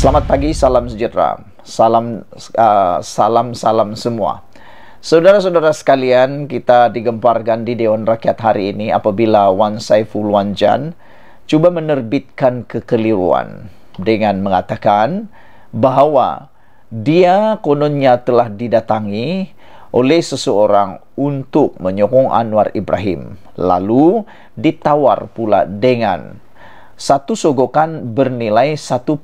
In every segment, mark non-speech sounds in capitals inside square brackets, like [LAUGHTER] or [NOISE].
Selamat pagi, salam sejahtera. Salam uh, salam salam semua. Saudara-saudara sekalian, kita digemparkan di Dewan Rakyat hari ini apabila Wan Saiful Wan Jan cuba menerbitkan kekeliruan dengan mengatakan bahawa dia kononnya telah didatangi oleh seseorang untuk menyokong Anwar Ibrahim lalu ditawar pula dengan satu sogokan bernilai 1.7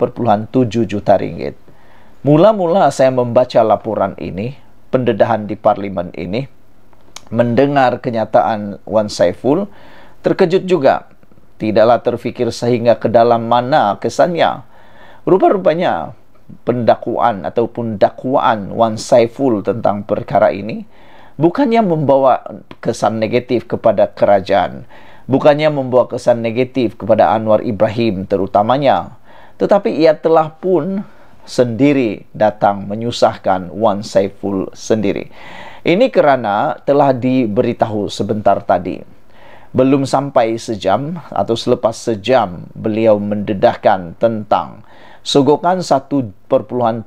juta ringgit. Mula-mula saya membaca laporan ini, pendedahan di parlimen ini, mendengar kenyataan Wan Saiful, terkejut juga. Tidaklah terfikir sehingga ke dalam mana kesannya. Rupa-rupanya, pendakwaan ataupun dakwaan Wan Saiful tentang perkara ini bukannya membawa kesan negatif kepada kerajaan bukannya membawa kesan negatif kepada Anwar Ibrahim terutamanya tetapi ia telah pun sendiri datang menyusahkan Wan Saiful sendiri ini kerana telah diberitahu sebentar tadi belum sampai sejam atau selepas sejam beliau mendedahkan tentang Sugukan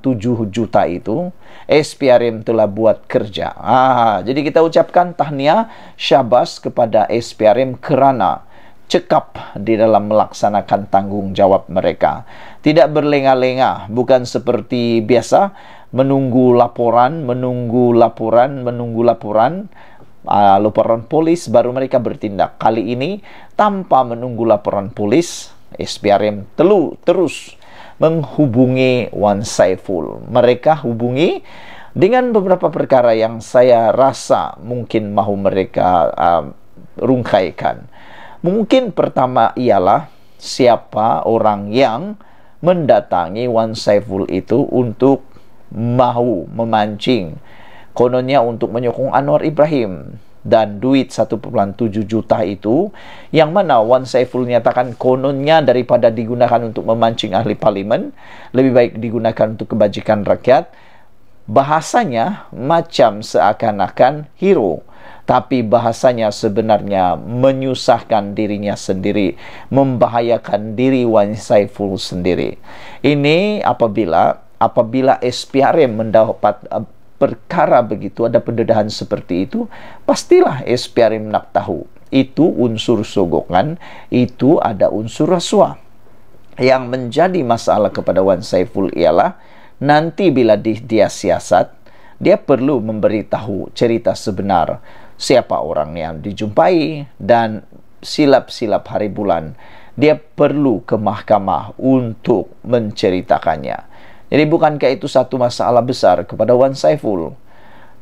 tujuh juta itu SPRM telah buat kerja. Ah, jadi kita ucapkan tahniah syabas kepada SPRM kerana cekap di dalam melaksanakan tanggung jawab mereka. Tidak berlengah-lengah, bukan seperti biasa menunggu laporan, menunggu laporan, menunggu laporan uh, laporan polis baru mereka bertindak. Kali ini tanpa menunggu laporan polis, SPRM telu terus menghubungi Wan Saiful. Mereka hubungi dengan beberapa perkara yang saya rasa mungkin mahu mereka uh, rungkaikan. Mungkin pertama ialah siapa orang yang mendatangi Wan Saiful itu untuk mahu memancing kononnya untuk menyokong Anwar Ibrahim dan duit 1,7 juta itu yang mana Wan Saiful menyatakan kononnya daripada digunakan untuk memancing ahli parlimen lebih baik digunakan untuk kebajikan rakyat bahasanya macam seakan-akan hero tapi bahasanya sebenarnya menyusahkan dirinya sendiri, membahayakan diri Wan Saiful sendiri. Ini apabila apabila SPRM mendapat perkara begitu, ada pendedahan seperti itu, pastilah SPRM nak tahu. Itu unsur sogokan, itu ada unsur rasuah. Yang menjadi masalah kepada Wan Saiful ialah, nanti bila di, dia siasat, dia perlu memberitahu cerita sebenar siapa orang yang dijumpai dan silap-silap hari bulan. Dia perlu ke mahkamah untuk menceritakannya. Jadi bukankah itu satu masalah besar kepada Wan Saiful?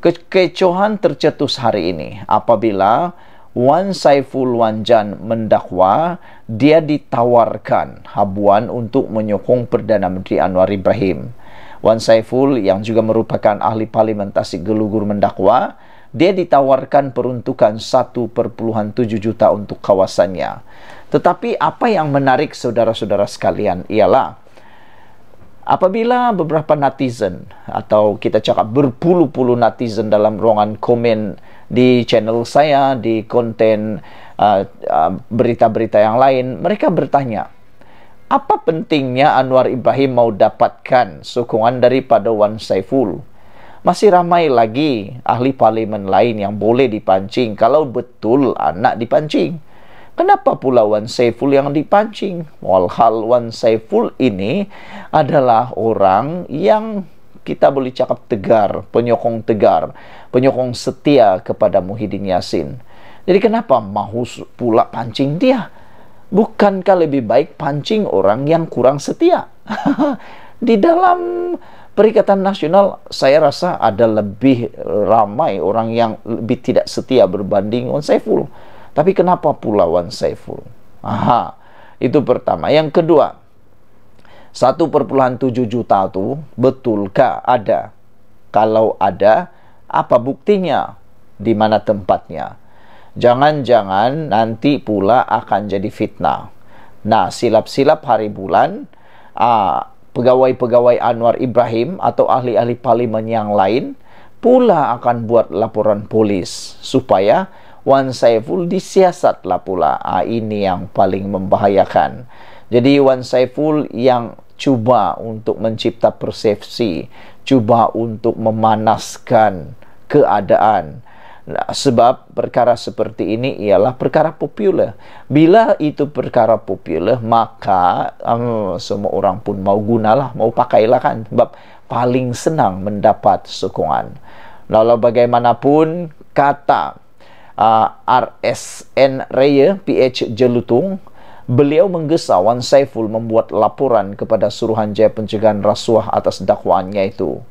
Kekecohan tercetus hari ini apabila Wan Saiful Jan mendakwa dia ditawarkan habuan untuk menyokong Perdana Menteri Anwar Ibrahim. Wan Saiful yang juga merupakan ahli parlimen Tasik Gelugur mendakwa dia ditawarkan peruntukan 1.7 juta untuk kawasannya. Tetapi apa yang menarik saudara-saudara sekalian ialah apabila beberapa netizen atau kita cakap berpuluh-puluh netizen dalam ruangan komen di channel saya di konten berita-berita uh, uh, yang lain mereka bertanya apa pentingnya Anwar Ibrahim mau dapatkan sokongan daripada Wan Saiful masih ramai lagi ahli parlimen lain yang boleh dipancing kalau betul anak dipancing Kenapa pula Wan Saiful yang dipancing? Walhal Wan Saiful ini adalah orang yang kita boleh cakap tegar, penyokong tegar, penyokong setia kepada Muhyiddin Yassin. Jadi kenapa mahu pula pancing dia? Bukankah lebih baik pancing orang yang kurang setia? [LAUGHS] Di dalam Perikatan Nasional saya rasa ada lebih ramai orang yang lebih tidak setia berbanding Wan Saiful. Tapi kenapa Pulauan Saiful? Aha, itu pertama. Yang kedua, satu perpuluhan tujuh juta itu betulkah ada? Kalau ada, apa buktinya? Di mana tempatnya? Jangan-jangan nanti pula akan jadi fitnah. Nah, silap-silap hari bulan, ah, pegawai-pegawai Anwar Ibrahim atau ahli-ahli parlimen yang lain pula akan buat laporan polis supaya Wan Saiful disiasatlah pula. Ha, ini yang paling membahayakan. Jadi Wan Saiful yang cuba untuk mencipta persepsi, cuba untuk memanaskan keadaan. Nah, sebab perkara seperti ini ialah perkara popular. Bila itu perkara popular, maka um, semua orang pun mau gunalah, mau pakailah kan. Sebab paling senang mendapat sokongan. Lalu bagaimanapun kata uh, RSN Raya PH Jelutung beliau menggesa Wan Saiful membuat laporan kepada Suruhanjaya Pencegahan Rasuah atas dakwaannya itu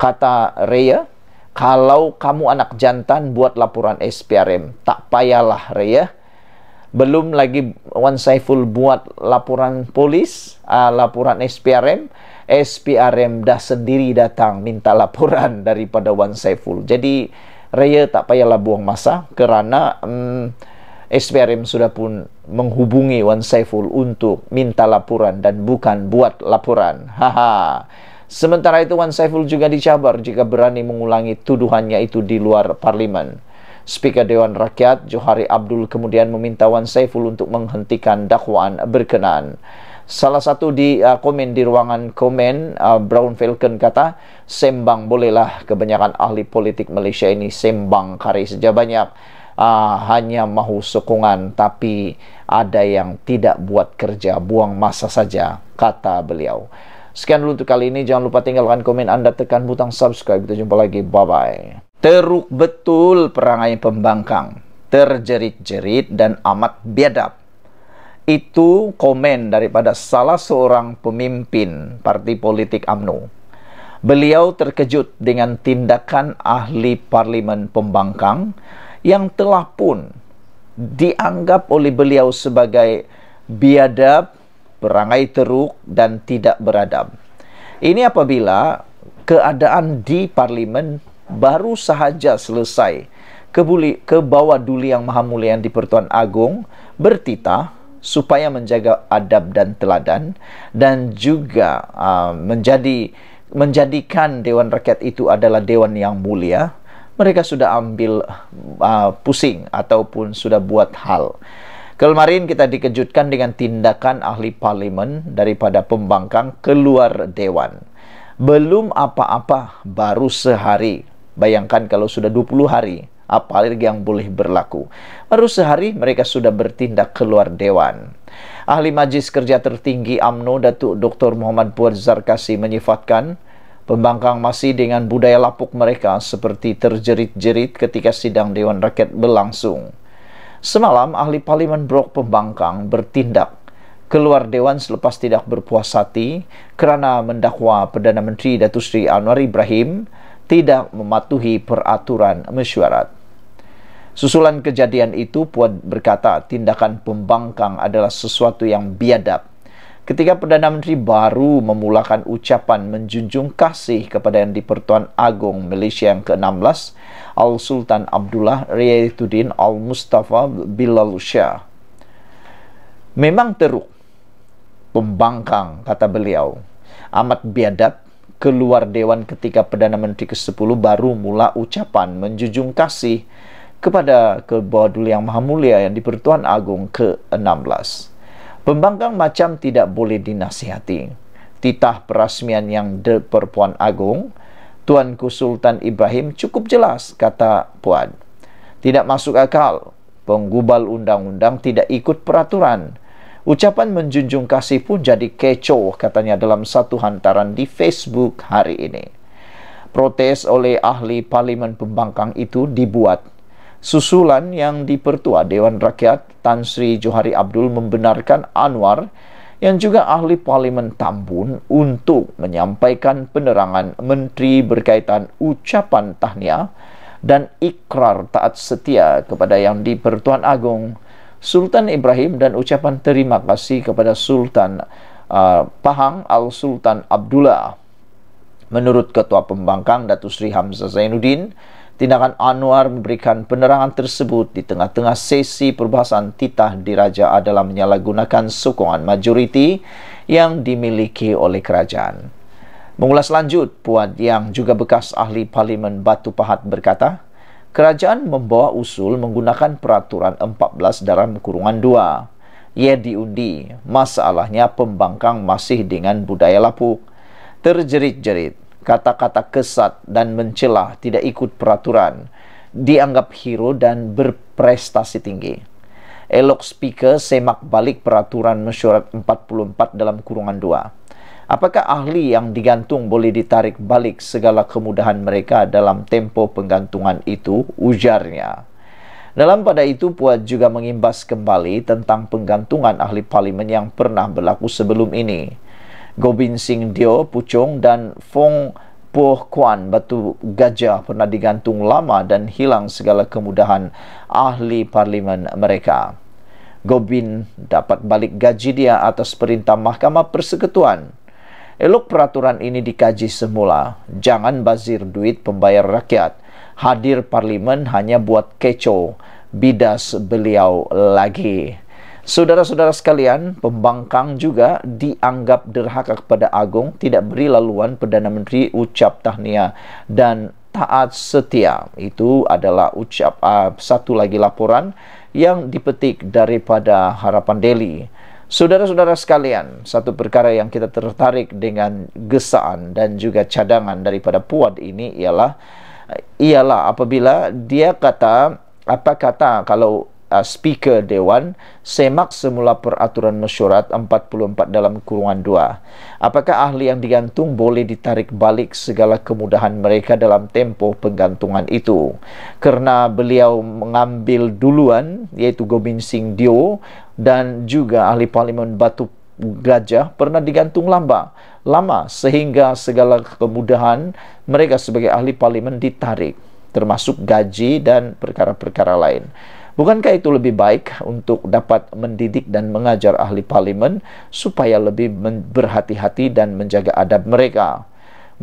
kata Raya kalau kamu anak jantan buat laporan SPRM tak payahlah Raya belum lagi Wan Saiful buat laporan polis uh, laporan SPRM SPRM dah sendiri datang minta laporan [LAUGHS] daripada Wan Saiful jadi Raya tak payahlah buang masa kerana um, mm, SPRM sudah pun menghubungi Wan Saiful untuk minta laporan dan bukan buat laporan. Haha. Sementara itu Wan Saiful juga dicabar jika berani mengulangi tuduhannya itu di luar parlimen. Speaker Dewan Rakyat Johari Abdul kemudian meminta Wan Saiful untuk menghentikan dakwaan berkenaan. Salah satu di uh, komen di ruangan komen, uh, Brown Falcon kata, sembang bolehlah kebanyakan ahli politik Malaysia ini sembang kari sejak banyak. Uh, hanya mahu sokongan tapi ada yang tidak buat kerja, buang masa saja, kata beliau. Sekian dulu untuk kali ini. Jangan lupa tinggalkan komen Anda, tekan butang subscribe. Kita jumpa lagi. Bye-bye. Teruk betul perangai pembangkang, terjerit-jerit dan amat biadab. itu komen daripada salah seorang pemimpin parti politik AMNO. Beliau terkejut dengan tindakan ahli parlimen pembangkang yang telah pun dianggap oleh beliau sebagai biadab, perangai teruk dan tidak beradab. Ini apabila keadaan di parlimen baru sahaja selesai kebuli, ke bawah duli yang maha mulia yang di Pertuan Agong bertitah supaya menjaga adab dan teladan dan juga uh, menjadi menjadikan dewan rakyat itu adalah dewan yang mulia mereka sudah ambil uh, pusing ataupun sudah buat hal kemarin kita dikejutkan dengan tindakan ahli parlimen daripada pembangkang keluar dewan belum apa-apa baru sehari bayangkan kalau sudah 20 hari apa lagi yang boleh berlaku. Baru sehari mereka sudah bertindak keluar dewan. Ahli Majlis Kerja Tertinggi AMNO Datuk Dr. Muhammad Puan Zarkasi menyifatkan pembangkang masih dengan budaya lapuk mereka seperti terjerit-jerit ketika sidang Dewan Rakyat berlangsung. Semalam, ahli Parlimen Brok Pembangkang bertindak keluar Dewan selepas tidak berpuas hati kerana mendakwa Perdana Menteri Datuk Sri Anwar Ibrahim tidak mematuhi peraturan mesyuarat. Susulan kejadian itu, Puat berkata, tindakan pembangkang adalah sesuatu yang biadab. Ketika Perdana Menteri baru memulakan ucapan menjunjung kasih kepada yang di Pertuan Agong Malaysia yang ke-16, Al-Sultan Abdullah Riyaduddin Al-Mustafa Bilal Shah. Memang teruk, pembangkang, kata beliau. Amat biadab, keluar Dewan ketika Perdana Menteri ke-10 baru mula ucapan menjunjung kasih kepada kebawadul yang maha mulia yang dipertuan agung ke-16. Pembangkang macam tidak boleh dinasihati. Titah perasmian yang diperpuan agung, Tuan Sultan Ibrahim cukup jelas, kata Puan. Tidak masuk akal, penggubal undang-undang tidak ikut peraturan. Ucapan menjunjung kasih pun jadi kecoh, katanya dalam satu hantaran di Facebook hari ini. Protes oleh ahli parlimen pembangkang itu dibuat Susulan yang dipertua Dewan Rakyat Tan Sri Johari Abdul membenarkan Anwar yang juga ahli Parlimen Tambun untuk menyampaikan penerangan Menteri berkaitan ucapan tahniah dan ikrar taat setia kepada Yang Dipertuan Agong Sultan Ibrahim dan ucapan terima kasih kepada Sultan uh, Pahang Al-Sultan Abdullah. Menurut Ketua Pembangkang Datu Sri Hamzah Zainuddin, tindakan Anwar memberikan penerangan tersebut di tengah-tengah sesi perbahasan titah diraja adalah menyalahgunakan sokongan majoriti yang dimiliki oleh kerajaan. Mengulas lanjut, Puan yang juga bekas ahli Parlimen Batu Pahat berkata, kerajaan membawa usul menggunakan peraturan 14 dalam kurungan 2. Ia diundi, masalahnya pembangkang masih dengan budaya lapuk. Terjerit-jerit, kata-kata kesat dan mencelah tidak ikut peraturan, dianggap hero dan berprestasi tinggi. Elok speaker semak balik peraturan mesyuarat 44 dalam kurungan 2. Apakah ahli yang digantung boleh ditarik balik segala kemudahan mereka dalam tempo penggantungan itu? Ujarnya. Dalam pada itu, Puat juga mengimbas kembali tentang penggantungan ahli parlimen yang pernah berlaku sebelum ini. Gobin Singh Dio Puchong dan Fong Poh Kwan Batu Gajah pernah digantung lama dan hilang segala kemudahan ahli parlimen mereka. Gobin dapat balik gaji dia atas perintah Mahkamah Persekutuan. Elok peraturan ini dikaji semula. Jangan bazir duit pembayar rakyat. Hadir parlimen hanya buat kecoh. Bidas beliau lagi. Saudara-saudara sekalian, pembangkang juga dianggap derhaka kepada agung, tidak beri laluan Perdana Menteri ucap tahniah dan taat setia. Itu adalah ucap uh, satu lagi laporan yang dipetik daripada Harapan Delhi. Saudara-saudara sekalian, satu perkara yang kita tertarik dengan gesaan dan juga cadangan daripada Puad ini ialah ialah apabila dia kata apa kata kalau uh, speaker dewan semak semula peraturan mesyuarat 44 dalam kurungan 2 apakah ahli yang digantung boleh ditarik balik segala kemudahan mereka dalam tempoh penggantungan itu karena beliau mengambil duluan yaitu Gobin Singh Dio dan juga ahli parlimen Batu Gajah pernah digantung lama lama sehingga segala kemudahan mereka sebagai ahli parlimen ditarik termasuk gaji dan perkara-perkara lain. Bukankah itu lebih baik untuk dapat mendidik dan mengajar ahli parlemen supaya lebih berhati-hati dan menjaga adab mereka?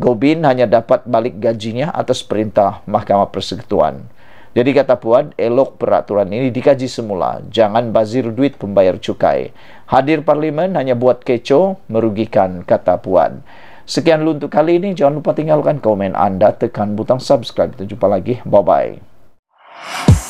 Gobin hanya dapat balik gajinya atas perintah Mahkamah Persekutuan. Jadi kata Puan, elok peraturan ini dikaji semula. Jangan bazir duit pembayar cukai. Hadir parlemen hanya buat kecoh, merugikan, kata Puan. Sekian dulu untuk kali ini. Jangan lupa tinggalkan komen Anda, tekan butang subscribe. Kita jumpa lagi. Bye-bye.